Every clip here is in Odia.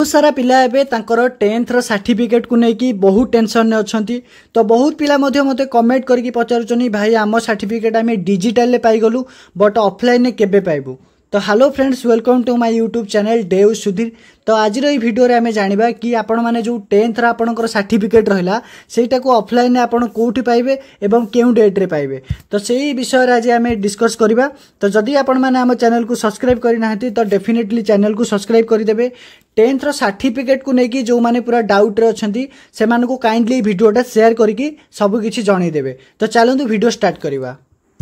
ବହୁତ ସାରା ପିଲା ଏବେ ତାଙ୍କର ଟେନ୍ଥର ସାର୍ଟିଫିକେଟ୍କୁ ନେଇକି ବହୁତ ଟେନସନ୍ରେ ଅଛନ୍ତି ତ ବହୁତ ପିଲା ମଧ୍ୟ ମୋତେ କମେଣ୍ଟ କରିକି ପଚାରୁଛନ୍ତି ଭାଇ ଆମ ସାର୍ଟିଫିକେଟ୍ ଆମେ ଡିଜିଟାଲରେ ପାଇଗଲୁ ବଟ୍ ଅଫଲାଇନ୍ରେ କେବେ ପାଇବୁ ତ hello friends welcome to my YouTube channel ଡେଉ ସୁଧୀର ତ ଆଜିର ଏହି ଭିଡ଼ିଓରେ ଆମେ ଜାଣିବା କି ଆପଣମାନେ ଯେଉଁ ଟେନ୍ଥର ଆପଣଙ୍କର ସାର୍ଟିଫିକେଟ୍ ରହିଲା ସେଇଟାକୁ ଅଫଲାଇନ୍ରେ ଆପଣ କେଉଁଠି ପାଇବେ ଏବଂ କେଉଁ ଡେଟ୍ରେ ପାଇବେ ତ ସେଇ ବିଷୟରେ ଆଜି ଆମେ ଡିସ୍କସ୍ କରିବା ତ ଯଦି ଆପଣମାନେ ଆମ ଚ୍ୟାନେଲ୍କୁ ସବସ୍କ୍ରାଇବ୍ କରିନାହାନ୍ତି ତ ଡେଫିନେଟଲି ଚ୍ୟାନେଲ୍କୁ ସବସ୍କ୍ରାଇବ୍ କରିଦେବେ টেন্থর সার্টিফিকেটকু নেই যে পুরা ডাউটরে অনেক সে কাইন্ডলি ভিডিওটা সেয়ার করি সবুকিছি জনাইদেবে তো চালু ভিডিও স্টার্ট করা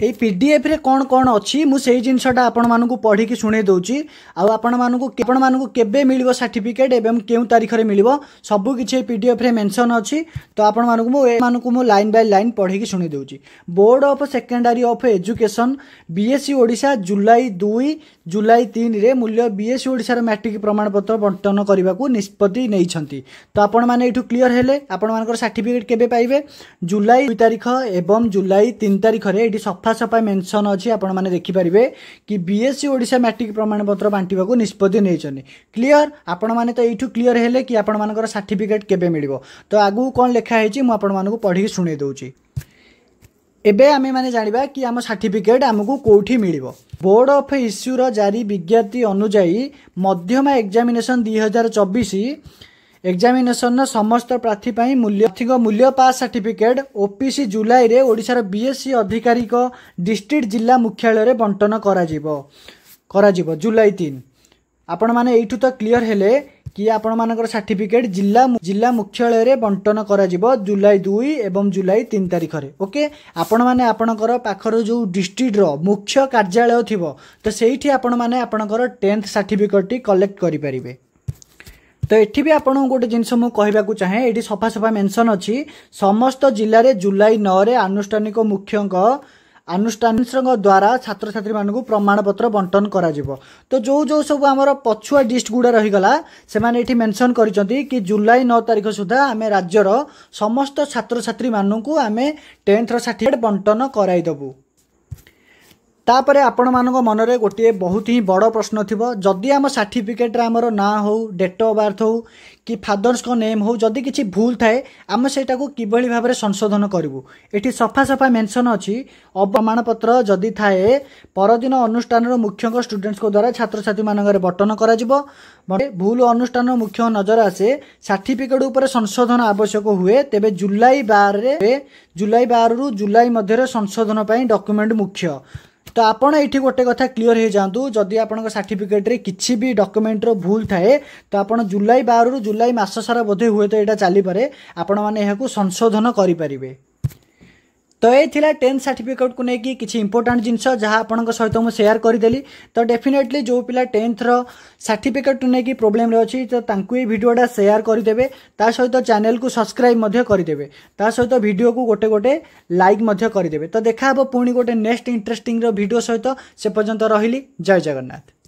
এই ପିଡିଏଫ୍ରେ କ'ଣ କ'ଣ ଅଛି ମୁଁ ସେଇ ଜିନିଷଟା ଆପଣମାନଙ୍କୁ ପଢ଼ିକି ଶୁଣେଇ ଦେଉଛି ଆଉ ଆପଣମାନଙ୍କୁ ଆପଣମାନଙ୍କୁ କେବେ ମିଳିବ ସାର୍ଟିଫିକେଟ୍ ଏବଂ କେଉଁ ତାରିଖରେ ମିଳିବ ସବୁ କିଛି ଏଇ ପିଡିଏଫ୍ରେ ମେନ୍ସନ୍ ଅଛି ତ ଆପଣମାନଙ୍କୁ ମୁଁ ଏମାନଙ୍କୁ ମୁଁ ଲାଇନ୍ ବାଇ ଲାଇନ୍ ପଢ଼ିକି ଶୁଣେଇ ଦେଉଛି board of secondary of education BSC Odisha July ଦୁଇ ଜୁଲାଇ ତିନିରେ ମୂଲ୍ୟ ବିଏସ୍ସି ଓଡ଼ିଶାର ମ୍ୟାଟ୍ରିକ୍ ପ୍ରମାଣପତ୍ର ବଣ୍ଟନ କରିବାକୁ ନିଷ୍ପତ୍ତି ନେଇଛନ୍ତି ତ ଆପଣମାନେ ଏଇଠୁ କ୍ଲିଅର୍ ହେଲେ ଆପଣମାନଙ୍କର ସାର୍ଟିଫିକେଟ୍ କେବେ ପାଇବେ ଜୁଲାଇ ଦୁଇ ତାରିଖ ଏବଂ ଜୁଲାଇ ତିନି ତାରିଖରେ ଏଠି ସଫା ସଫାସଫା ମେନସନ୍ ଅଛି ଆପଣମାନେ ଦେଖିପାରିବେ କି ବିଏସ୍ସି ଓଡ଼ିଶା ମ୍ୟାଟ୍ରିକ୍ ପ୍ରମାଣପତ୍ର ବାଣ୍ଟିବାକୁ ନିଷ୍ପତ୍ତି ନେଇଛନ୍ତି କ୍ଲିଅର ଆପଣମାନେ ତ ଏଇଠୁ କ୍ଲିଅର ହେଲେ କି ଆପଣମାନଙ୍କର ସାର୍ଟିଫିକେଟ୍ କେବେ ମିଳିବ ତ ଆଗକୁ କ'ଣ ଲେଖା ହେଇଛି ମୁଁ ଆପଣମାନଙ୍କୁ ପଢ଼ିକି ଶୁଣେଇ ଦେଉଛି ଏବେ ଆମେମାନେ ଜାଣିବା କି ଆମ ସାର୍ଟିଫିକେଟ୍ ଆମକୁ କେଉଁଠି ମିଳିବ ବୋର୍ଡ ଅଫ୍ ଇସ୍ୟୁର ଜାରି ବିଜ୍ଞପ୍ତି ଅନୁଯାୟୀ ମଧ୍ୟମା ଏକ୍ଜାମିନେସନ୍ ଦୁଇହଜାର ଚବିଶ ଏକ୍ଜାମିନେସନ୍ର ସମସ୍ତ ପ୍ରାର୍ଥୀ ପାଇଁ ମୂଲ୍ୟ ପ୍ରାର୍ଥୀଙ୍କ ମୂଲ୍ୟ ପାସ୍ ସାର୍ଟିଫିକେଟ୍ ଓପିସି ଜୁଲାଇରେ ଓଡ଼ିଶାର ବି ଏସ୍ ସି ଅଧିକାରୀଙ୍କ ଡିଷ୍ଟ୍ରିକ୍ଟ ଜିଲ୍ଲା ମୁଖ୍ୟାଳୟରେ ବଣ୍ଟନ କରାଯିବ କରାଯିବ ଜୁଲାଇ ତିନି ଆପଣମାନେ ଏଇଠୁ ତ କ୍ଲିଅର୍ ହେଲେ କି ଆପଣମାନଙ୍କର ସାର୍ଟିଫିକେଟ୍ ଜିଲ୍ଲା ଜିଲ୍ଲା ମୁଖ୍ୟାଳୟରେ ବଣ୍ଟନ କରାଯିବ ଜୁଲାଇ ଦୁଇ ଏବଂ ଜୁଲାଇ ତିନି ତାରିଖରେ ଓକେ ଆପଣମାନେ ଆପଣଙ୍କର ପାଖରୁ ଯେଉଁ ଡିଷ୍ଟ୍ରିକ୍ଟର ମୁଖ୍ୟ କାର୍ଯ୍ୟାଳୟ ଥିବ ତ ସେଇଠି ଆପଣମାନେ ଆପଣଙ୍କର ଟେନ୍ଥ ସାର୍ଟିଫିକେଟ୍ଟି କଲେକ୍ଟ କରିପାରିବେ ଏଠି ବି ଆପଣଙ୍କୁ ଗୋଟେ ଜିନିଷ ମୁଁ କହିବାକୁ ଚାହେଁ ଏଠି ସଫା ସଫା ମେନସନ୍ ଅଛି ସମସ୍ତ ଜିଲ୍ଲାରେ ଜୁଲାଇ ନଅରେ ଆନୁଷ୍ଠାନିକ ମୁଖ୍ୟଙ୍କ ଆନୁଷ୍ଠାନିକଙ୍କ ଦ୍ୱାରା ଛାତ୍ରଛାତ୍ରୀମାନଙ୍କୁ ପ୍ରମାଣପତ୍ର ବଣ୍ଟନ କରାଯିବ ତ ଯେଉଁ ଯେଉଁ ସବୁ ଆମର ପଛୁଆ ଡିଷ୍ଟ ଗୁଡ଼ା ରହିଗଲା ସେମାନେ ଏଠି ମେନସନ୍ କରିଛନ୍ତି କି ଜୁଲାଇ ନଅ ତାରିଖ ସୁଦ୍ଧା ଆମେ ରାଜ୍ୟର ସମସ୍ତ ଛାତ୍ରଛାତ୍ରୀମାନଙ୍କୁ ଆମେ ଟେନ୍ଥର ସାର୍ଟିଫିକେଟ୍ ବଣ୍ଟନ କରାଇଦେବୁ ତାପରେ ଆପଣମାନଙ୍କ ମନରେ ଗୋଟିଏ ବହୁତ ହିଁ ବଡ଼ ପ୍ରଶ୍ନ ଥିବ ଯଦି ଆମ ସାର୍ଟିଫିକେଟ୍ରେ ଆମର ନାଁ ହେଉ ଡେଟ୍ ଅଫ୍ ବାର୍ଥ ହେଉ କି ଫାଦର୍ସଙ୍କ ନେମ୍ ହେଉ ଯଦି କିଛି ଭୁଲ ଥାଏ ଆମେ ସେଇଟାକୁ କିଭଳି ଭାବରେ ସଂଶୋଧନ କରିବୁ ଏଠି ସଫା ସଫା ମେନ୍ସନ୍ ଅଛି ଅପ୍ରମାଣପତ୍ର ଯଦି ଥାଏ ପରଦିନ ଅନୁଷ୍ଠାନର ମୁଖ୍ୟଙ୍କ ଷ୍ଟୁଡ଼େଣ୍ଟସ୍ଙ୍କ ଦ୍ୱାରା ଛାତ୍ରଛାତ୍ରୀମାନଙ୍କରେ ବଟନ କରାଯିବ ଭୁଲ ଅନୁଷ୍ଠାନର ମୁଖ୍ୟ ନଜର ଆସେ ସାର୍ଟିଫିକେଟ୍ ଉପରେ ସଂଶୋଧନ ଆବଶ୍ୟକ ହୁଏ ତେବେ ଜୁଲାଇ ବାରରେ ଜୁଲାଇ ବାରରୁ ଜୁଲାଇ ମଧ୍ୟରେ ସଂଶୋଧନ ପାଇଁ ଡକ୍ୟୁମେଣ୍ଟ ମୁଖ୍ୟ ତ ଆପଣ ଏଇଠି ଗୋଟେ କଥା କ୍ଲିଅର ହେଇଯାଆନ୍ତୁ ଯଦି ଆପଣଙ୍କ ସାର୍ଟିଫିକେଟରେ କିଛି ବି ଡକ୍ୟୁମେଣ୍ଟର ଭୁଲ ଥାଏ ତ ଆପଣ ଜୁଲାଇ ବାରରୁ ଜୁଲାଇ ମାସ ସାରା ବୋଧେ ହୁଏତ ଏଇଟା ଚାଲିପାରେ ଆପଣମାନେ ଏହାକୁ ସଂଶୋଧନ କରିପାରିବେ তো ଏ ଥିଲା ଟେନ୍ଥ ସାର୍ଟିଫିକେଟ୍କୁ ନେଇକି କିଛି ଇମ୍ପୋର୍ଟାଣ୍ଟ ଜିନିଷ ଯାହା ଆପଣଙ୍କ ସହିତ ମୁଁ ସେୟାର କରିଦେଲି ତ ଡେଫିନେଟଲି ଯେଉଁ ପିଲା ଟେନ୍ଥର ସାର୍ଟିଫିକେଟ୍କୁ ନେଇକି ପ୍ରୋବ୍ଲେମ୍ରେ ଅଛି ତ ତାଙ୍କୁ ଏଇ ଭିଡ଼ିଓଟା ସେୟାର କରିଦେବେ ତା ସହିତ ଚ୍ୟାନେଲ୍କୁ ସବସ୍କ୍ରାଇବ୍ ମଧ୍ୟ କରିଦେବେ ତା ସହିତ ଭିଡ଼ିଓକୁ ଗୋଟେ ଗୋଟେ ଲାଇକ୍ ମଧ୍ୟ କରିଦେବେ ତ ଦେଖାହେବ ପୁଣି ଗୋଟେ ନେକ୍ସଟ ଇଣ୍ଟରେଷ୍ଟିଂର ଭିଡ଼ିଓ ସହିତ ସେ ପର୍ଯ୍ୟନ୍ତ ରହିଲି ଜୟ ଜଗନ୍ନାଥ